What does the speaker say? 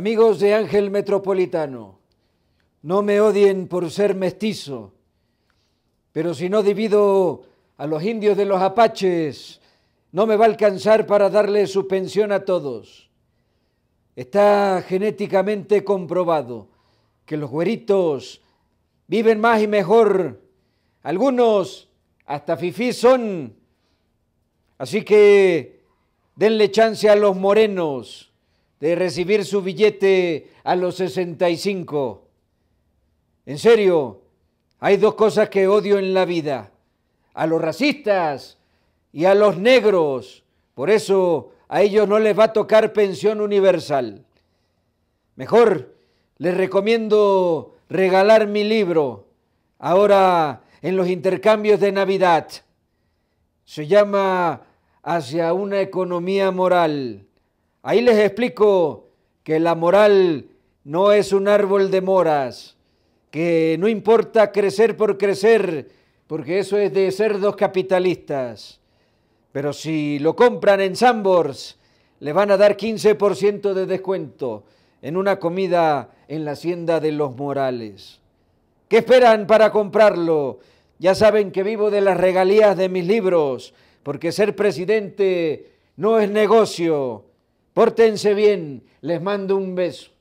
Amigos de Ángel Metropolitano, no me odien por ser mestizo, pero si no divido a los indios de los apaches, no me va a alcanzar para darle su pensión a todos. Está genéticamente comprobado que los güeritos viven más y mejor. Algunos hasta fifí son. Así que denle chance a los morenos de recibir su billete a los 65. En serio, hay dos cosas que odio en la vida, a los racistas y a los negros. Por eso a ellos no les va a tocar pensión universal. Mejor les recomiendo regalar mi libro ahora en los intercambios de Navidad. Se llama Hacia una economía moral Ahí les explico que la moral no es un árbol de moras, que no importa crecer por crecer, porque eso es de cerdos capitalistas. Pero si lo compran en Sambors, le van a dar 15% de descuento en una comida en la hacienda de los Morales. ¿Qué esperan para comprarlo? Ya saben que vivo de las regalías de mis libros, porque ser presidente no es negocio, Pórtense bien, les mando un beso.